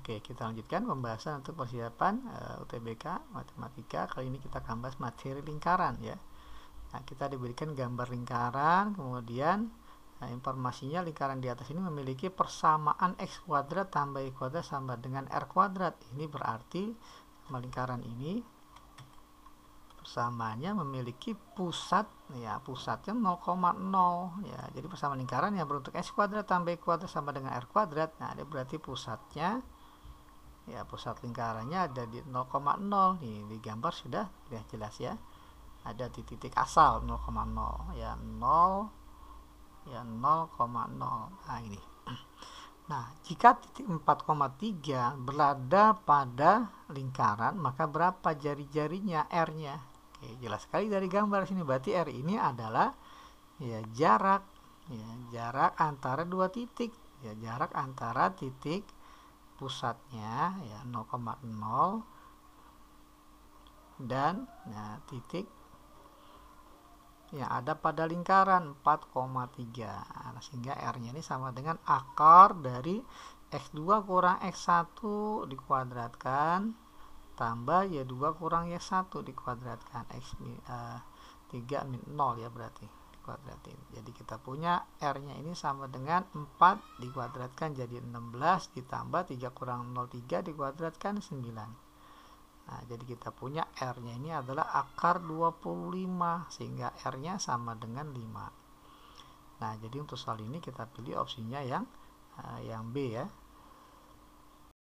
Oke, kita lanjutkan pembahasan untuk persiapan uh, eh, UTBK Matematika. Kali ini kita akan bahas materi lingkaran ya. Nah, kita diberikan gambar lingkaran, kemudian nah, informasinya lingkaran di atas ini memiliki persamaan x kuadrat tambah y kuadrat sama dengan r kuadrat. Ini berarti lingkaran ini persamaannya memiliki pusat ya pusatnya 0,0 ya jadi persamaan lingkaran yang berbentuk x kuadrat tambah y kuadrat sama dengan r kuadrat nah ini berarti pusatnya ya pusat lingkarannya ada di 0,0 nih di gambar sudah sudah jelas ya ada di titik asal 0,0 ya 0 ya 0,0 nah ini nah jika titik 4,3 berada pada lingkaran maka berapa jari-jarinya R-nya Oke, jelas sekali dari gambar sini berarti R ini adalah ya jarak ya jarak antara dua titik ya jarak antara titik pusatnya ya 0,0 dan nah, titik yang ada pada lingkaran 4,3 nah, sehingga R nya ini sama dengan akar dari X2 kurang X1 dikuadratkan tambah Y2 kurang Y1 dikuadratkan X3 eh, min 0 ya berarti ini. jadi kita punya R nya ini sama dengan 4 dikuadratkan jadi 16 ditambah 3 kurang 03 dikuadratkan 9 nah jadi kita punya R nya ini adalah akar 25 sehingga R nya sama dengan 5 nah jadi untuk soal ini kita pilih opsinya yang eh, yang B ya